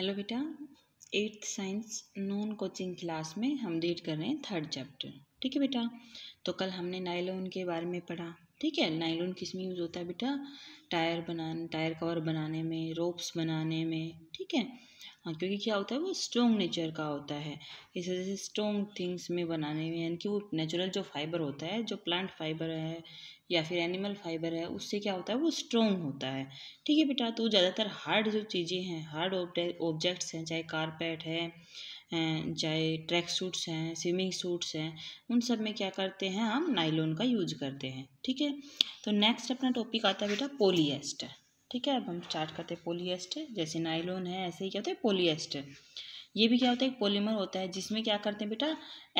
hello बेटा eighth science non coaching class में हम रीड कर रहे हैं थर्ड चैप्टर ठीक है बेटा तो कल हमने नाइलोन के बारे में पढ़ा ठीक है नाइलोन किस में यूज़ होता है बेटा टायर बनाने टायर कवर बनाने में रोप्स बनाने में ठीक है हाँ क्योंकि क्या होता है वो स्ट्रॉन्ग नेचर का होता है इस वजह से स्ट्रॉन्ग थिंग्स में बनाने में यानी कि वो नेचुरल जो फाइबर होता है जो प्लांट फाइबर है या फिर एनिमल फाइबर है उससे क्या होता है वो स्ट्रॉन्ग होता है ठीक है बेटा तो ज़्यादातर हार्ड जो चीज़ें हैं हार्ड ऑब्जेक्ट्स हैं चाहे कारपेट है हैं चाहे ट्रैक सूट्स हैं स्विमिंग सूट्स हैं उन सब में क्या करते हैं हम नाइलोन का यूज करते हैं ठीक है तो नेक्स्ट अपना टॉपिक आता है बेटा पोलिएस्टर ठीक है अब हम स्टार्ट करते हैं पोलिएस्टर जैसे नाइलोन है ऐसे ही क्या होता है पोलिएस्टर ये भी क्या होता है एक पोलीमर होता है जिसमें क्या करते हैं बेटा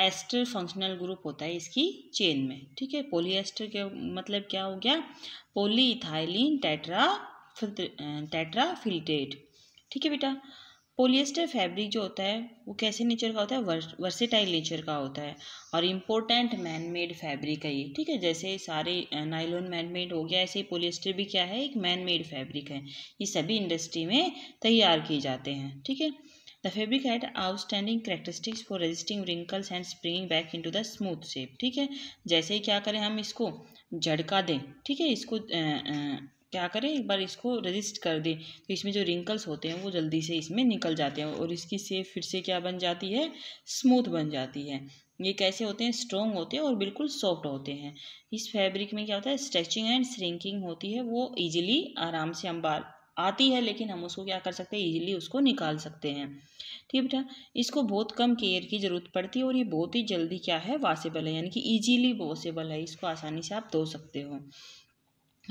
एस्टर फंक्शनल ग्रुप होता है इसकी चेन में ठीक है पोलिएस्टर के मतलब क्या हो गया पोलीथाइलिन टेट्रा फिल्टेड ठीक है बेटा पोलिएस्टर फैब्रिक जो होता है वो कैसे नेचर का होता है वर्सेटाइल नेचर का होता है और इम्पोर्टेंट मैनमेड फैब्रिक है ये ठीक है जैसे सारे नाइलोन मैनमेड हो गया ऐसे ही पोलिएस्टर भी क्या है एक मैनमेड फैब्रिक है ये सभी इंडस्ट्री में तैयार किए जाते हैं ठीक है the fabric had outstanding characteristics for resisting wrinkles and springing back in to the smooth shape ठीक है जैसे ही क्या करें हम इसको झड़का दें ठीक है इसको आ, आ, क्या करें एक बार इसको रजिस्ट कर दें तो इसमें जो रिंकल्स होते हैं वो जल्दी से इसमें निकल जाते हैं और इसकी सेब फिर से क्या बन जाती है स्मूथ बन जाती है ये कैसे होते हैं स्ट्रॉन्ग होते हैं और बिल्कुल सॉफ्ट होते हैं इस फैब्रिक में क्या होता है स्ट्रेचिंग एंड श्रिंकिंग होती है वो ईजिली आराम से हम बाल आती है लेकिन हम उसको क्या कर सकते हैं ईजिली उसको निकाल सकते हैं ठीक बेटा इसको बहुत कम केयर की ज़रूरत पड़ती है और ये बहुत ही जल्दी क्या है वॉसेबल है यानी कि ईजिली वॉसेबल है इसको आसानी से आप धो सकते हो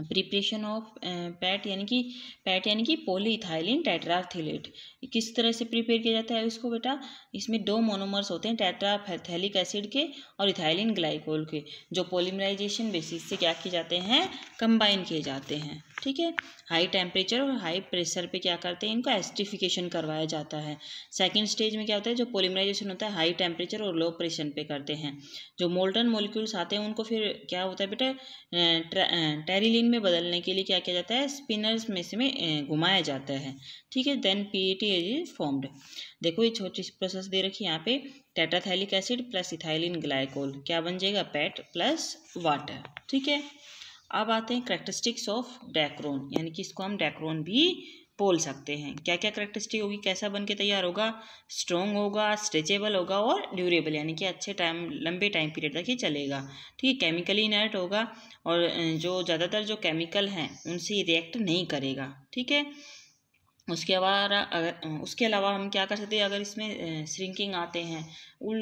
प्रिपरेशन ऑफ पैट यानी कि पैट यानी कि पोलीथाइलिन टेट्राथिलेट किस तरह से प्रिपेयर किया जाता है इसको बेटा इसमें दो मोनोमर्स होते हैं टेट्राफैथैलिक एसिड के और इथाइलिन ग्लाइकोल के जो पोलिमराइजेशन बेसिस से क्या किए जाते हैं कंबाइन किए जाते हैं ठीक है हाई टेम्परेचर और हाई प्रेशर पे क्या करते हैं इनका एस्टिफिकेशन करवाया जाता है सेकेंड स्टेज में क्या होता है जो पोलिमराइजेशन होता है हाई टेम्परेचर और लो प्रेशर पे करते हैं जो मोल्टन मोलिक्यूल्स आते हैं उनको फिर क्या होता है बेटा टेरिलिन में बदलने के लिए क्या किया जाता है स्पिनर्स में से घुमाया जाता है ठीक है then P A T is formed देखो ये छोटी सी प्रोसेस दे रखी है यहाँ पे terephthalic acid plus ethylene glycol क्या बन जाएगा पैट प्लस वाटर ठीक है अब आते हैं करेक्टरिस्टिक्स ऑफ डैक्रोन यानी कि इसको हम डैक्रोन भी बोल सकते हैं क्या क्या करेक्टरिस्टिक होगी कैसा बन के तैयार होगा स्ट्रॉन्ग होगा स्ट्रेचेबल होगा और ड्यूरेबल यानी कि अच्छे टाइम लंबे टाइम पीरियड तक ही चलेगा ठीक है केमिकली इनर्ट होगा और जो ज़्यादातर जो केमिकल हैं उनसे रिएक्ट नहीं करेगा ठीक है उसके अलावा अगर उसके अलावा हम क्या कर सकते हैं अगर इसमें श्रिंकिंग आते हैं उल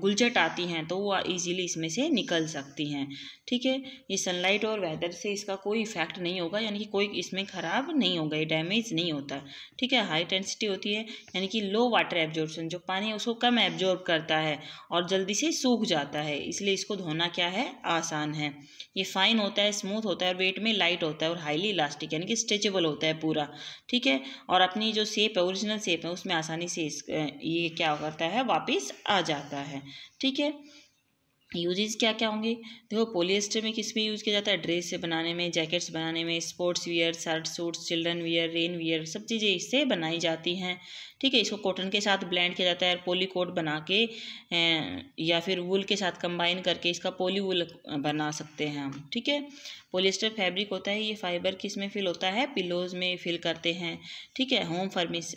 गुलझट आती हैं तो वो इजीली इसमें से निकल सकती हैं ठीक है ये सनलाइट और वेदर से इसका कोई इफेक्ट नहीं होगा यानी कि कोई इसमें ख़राब नहीं होगा ये डैमेज नहीं होता ठीक है हाई टेंसिटी होती है यानी कि लो वाटर एब्जॉर्बेशन जो पानी है उसको कम एब्जॉर्ब करता है और जल्दी से सूख जाता है इसलिए इसको धोना क्या है आसान है ये फाइन होता है स्मूथ होता है और वेट में लाइट होता है और हाईली इलास्टिक यानी कि स्ट्रेचेबल होता है पूरा ठीक है और अपनी जो सेप है ओरिजिनल सेप है उसमें आसानी से इस ये क्या करता है वापस आ जाता है ठीक है यूजेज क्या क्या होंगे देखो पोलिएस्टर में किस में यूज़ किया जाता है ड्रेस बनाने में जैकेट्स बनाने में sports wear shirt suits children wear rain wear सब चीज़ें इससे बनाई जाती हैं ठीक है इसको कॉटन के साथ ब्लेंड किया जाता है पोली कोट बना के या फिर वूल के साथ कंबाइन करके इसका पोली वूल बना सकते हैं हम ठीक है पोलिएस्टर फैब्रिक होता है ये फाइबर किस में फिल होता है पिलोज में फिल करते हैं ठीक है होम फर्मिस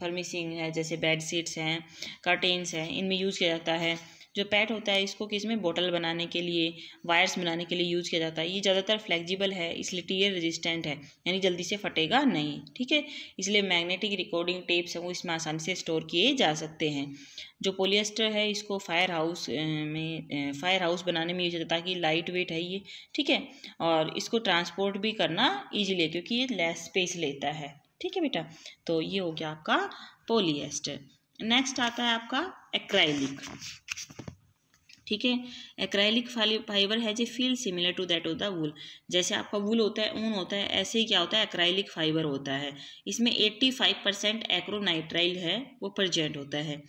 फर्मिशिंग है जैसे बेड शीट्स हैं कर्टेंस हैं इनमें यूज़ किया जाता है जो पैट होता है इसको किस में बोटल बनाने के लिए वायर्स बनाने के लिए यूज़ किया जाता है ये ज़्यादातर फ्लेक्जिबल है इसलिए टीयर रेजिस्टेंट है यानी जल्दी से फटेगा नहीं ठीक है इसलिए मैग्नेटिक रिकॉर्डिंग टेप्स हैं वो इसमें आसानी से स्टोर किए जा सकते हैं जो पोलियस्टर है इसको फायर हाउस में फायर हाउस बनाने में यूज होता है ताकि लाइट वेट है ये ठीक है और इसको ट्रांसपोर्ट भी करना ईजिली है क्योंकि ये लेस स्पेस लेता है ठीक है बेटा तो ये हो गया आपका पोलियस्टर नेक्स्ट आता है आपका एक्राइलिक ठीक है acrylic fibre has a feel similar to that of the wool जैसे आपका वूल होता है ऊन होता है ऐसे ही क्या होता है एक्राइलिक फाइबर होता है इसमें 85 परसेंट एक्रोनाइट्राइल है वो प्रजेंट होता है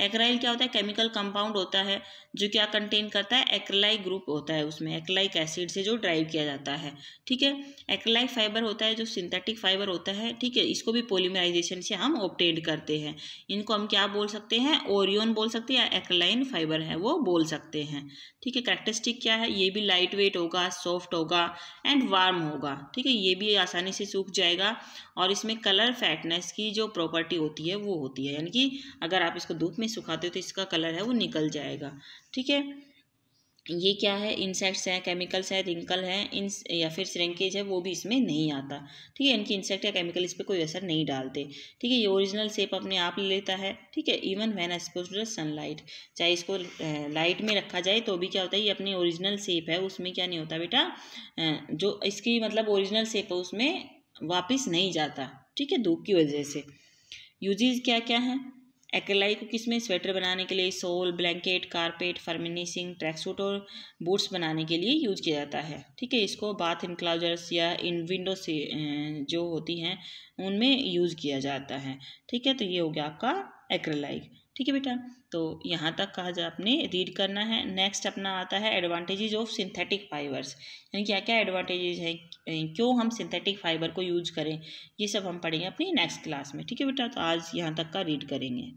एक्राइल क्या होता है केमिकल कंपाउंड होता है जो क्या कंटेन करता है एक्रलाई ग्रुप होता है उसमें एक्लाइक एसिड से जो ड्राइव किया जाता है ठीक है एक्रेलाई फाइबर होता है जो सिंथेटिक फाइबर होता है ठीक है इसको भी पोलीमराइजेशन से हम ऑप्टेंड करते हैं इनको हम क्या बोल सकते हैं ओरियन बोल सकते हैं या एक्लाइन फाइबर है वो बोल सकते सकते हैं ठीक है करेक्टरिस्टिक क्या है ये भी लाइट वेट होगा सॉफ्ट होगा एंड वार्म होगा ठीक है ये भी आसानी से सूख जाएगा और इसमें कलर फैटनेस की जो प्रॉपर्टी होती है वो होती है यानी कि अगर आप इसको धूप में सुखाते हो तो इसका कलर है वो निकल जाएगा ठीक है ये क्या है इंसेक्ट्स हैं केमिकल्स हैं रिंकल हैं इन या फिर श्रिंकेज है वो भी इसमें नहीं आता ठीक है इनकी इंसेक्ट या केमिकल इस पर कोई असर नहीं डालते ठीक है ये ओरिजिनल सेप अपने आप ले लेता है ठीक है even when exposed to the sunlight चाहे इसको लाइट में रखा जाए तो भी क्या होता है ये अपनी ओरिजिनल सेप है उसमें क्या नहीं होता बेटा जो इसकी मतलब ओरिजिनल सेप है उसमें वापस नहीं जाता ठीक है धूप की वजह से यूजेज क्या क्या हैं एकलाई को किस में स्वेटर बनाने के लिए shawl blanket carpet furnishing suit और बूट्स बनाने के लिए यूज किया जाता है ठीक है इसको बाथ इनक्लाउजर्स या इन विंडो से जो होती हैं उनमें यूज किया जाता है ठीक है तो ये हो गया आपका एक्रेलाइक ठीक है बेटा तो यहाँ तक कहा जा आपने रीड करना है नेक्स्ट अपना आता है एडवांटेजेज ऑफ सिंथेटिक फाइबर्स यानी क्या क्या एडवांटेजेज हैं क्यों हम सिंथेटिक फाइबर को यूज करें ये सब हम पढ़ेंगे अपनी नेक्स्ट क्लास में ठीक है बेटा तो आज यहाँ तक का रीड करेंगे